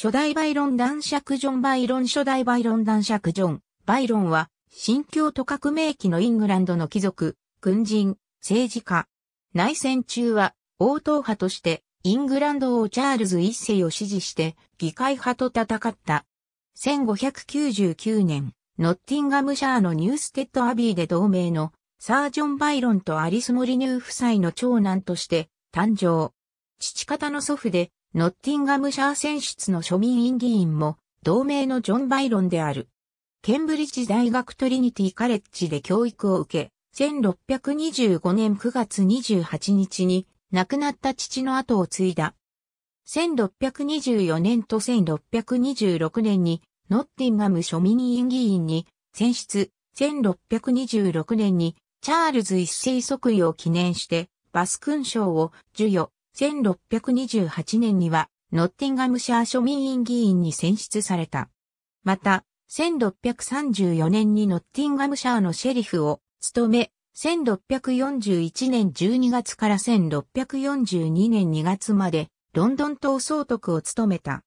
初代バイロン男爵ジョン・バイロン初代バイロン男爵ジョン・バイロンは、新教都革命期のイングランドの貴族、軍人、政治家。内戦中は、王党派として、イングランド王チャールズ一世を支持して、議会派と戦った。1599年、ノッティンガムシャーのニューステッドアビーで同盟の、サージョン・バイロンとアリス・モリニュー夫妻の長男として、誕生。父方の祖父で、ノッティンガムシャー選出の庶民院議員も、同盟のジョン・バイロンである。ケンブリッジ大学トリニティカレッジで教育を受け、1625年9月28日に亡くなった父の後を継いだ。1624年と1626年にノッティンガム庶民院議員に選出、1626年にチャールズ一世即位を記念してバス勲章を授与、1628年には、ノッティンガムシャー庶民院議員に選出された。また、1634年にノッティンガムシャーのシェリフを務め、1641年12月から1642年2月までロンドン島総督を務めた。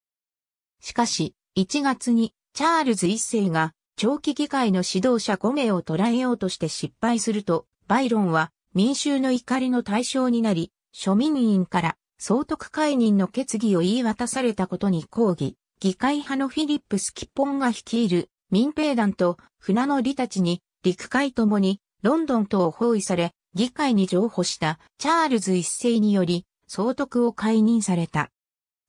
しかし、1月にチャールズ一世が長期議会の指導者5名を捕らえようとして失敗すると、バイロンは民衆の怒りの対象になり、庶民委員から総督解任の決議を言い渡されたことに抗議、議会派のフィリップス・キッポンが率いる民兵団と船乗りたちに陸海ともにロンドン等を包囲され、議会に譲歩したチャールズ一世により総督を解任された。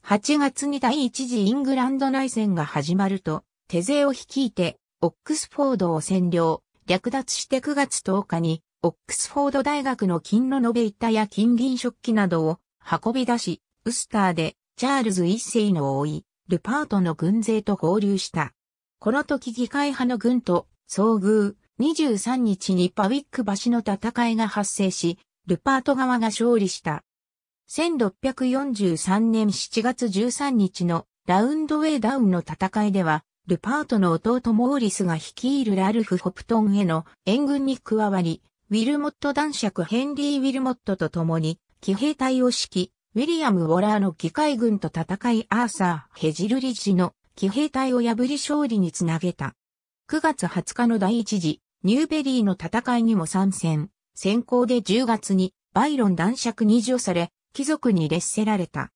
8月に第一次イングランド内戦が始まると、手勢を率いて、オックスフォードを占領、略奪して9月10日にオックスフォード大学の金の延べ板や金銀食器などを運び出し、ウスターでチャールズ一世の老い、ルパートの軍勢と合流した。この時議会派の軍と遭遇、23日にパウィック橋の戦いが発生し、ルパート側が勝利した。1643年7月13日のラウンドウェイダウンの戦いでは、ルパートの弟モーリスが率いるラルフ・ホプトンへの援軍に加わり、ウィルモット男爵ヘンリー・ウィルモットと共に、騎兵隊を指揮、ウィリアム・ウォラーの議会軍と戦いアーサー・ヘジルリジの騎兵隊を破り勝利につなげた。9月20日の第一次、ニューベリーの戦いにも参戦。先行で10月に、バイロン男爵に除され、貴族に劣せられた。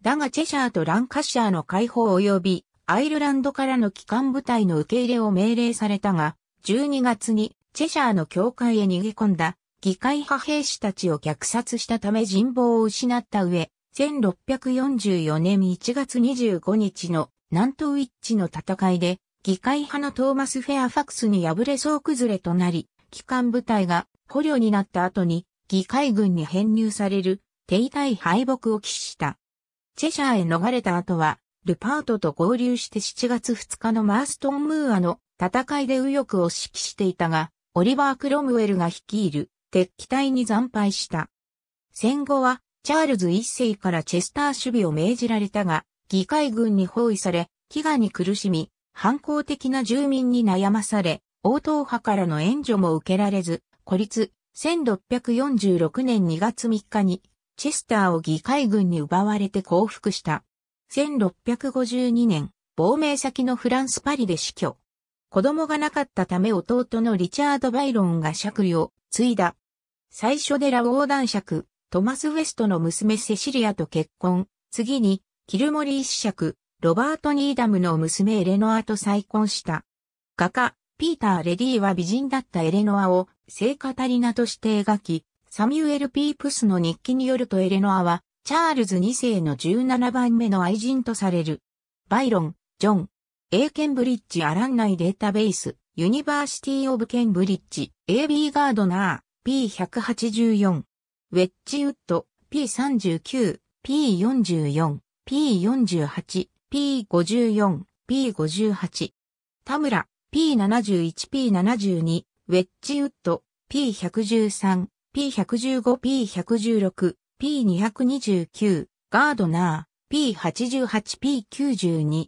だがチェシャーとランカシャーの解放及び、アイルランドからの機関部隊の受け入れを命令されたが、12月にチェシャーの教会へ逃げ込んだ議会派兵士たちを虐殺したため人望を失った上、1644年1月25日の南東ッチの戦いで、議会派のトーマス・フェアファクスに敗れ総崩れとなり、機関部隊が捕虜になった後に議会軍に編入される、手痛い敗北を喫した。チェシャーへ逃れた後は、ルパートと合流して7月2日のマーストン・ムーアの戦いで右翼を指揮していたが、オリバー・クロムウェルが率いる敵機隊に惨敗した。戦後は、チャールズ一世からチェスター守備を命じられたが、議会軍に包囲され、飢餓に苦しみ、反抗的な住民に悩まされ、応答派からの援助も受けられず、孤立、1646年2月3日に、チェスターを議会軍に奪われて降伏した。1652年、亡命先のフランス・パリで死去。子供がなかったため弟のリチャード・バイロンが借位を継いだ。最初でラ横男爵、トマス・ウェストの娘セシリアと結婚、次にキルモリー子爵、ロバート・ニーダムの娘エレノアと再婚した。画家、ピーター・レディーは美人だったエレノアを聖カタリナとして描き、サミュエル・ピープスの日記によるとエレノアは、チャールズ2世の17番目の愛人とされる。バイロン、ジョン、A ケンブリッジアランナイデータベース、ユニバーシティオブケンブリッジ、AB ガードナー、P184、ウェッジウッド、P39、P44、P48、P54、P58、田村、P71、P72、ウェッジウッド、P113、P115、P116、P229、ガードナー、P88、P92。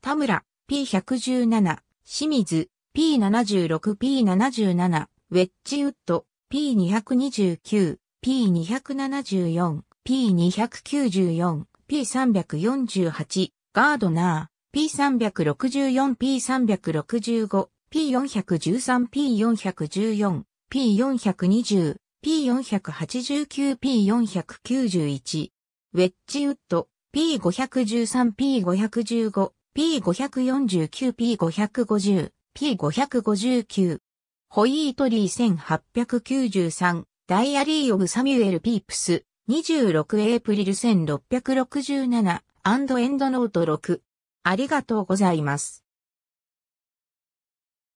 田村、P117、清水、P76、P77、ウェッジウッド、P229、P274、P294、P348、ガードナー、P364、P365、P413、P414、P420、P489、P491、ウェッジウッド、P513、P515、P549、P550、P559。ホイートリー1893、ダイアリー・オブ・サミュエル・ピープス、26エイプリル1667、アンド・エンド・ノート6。ありがとうございます。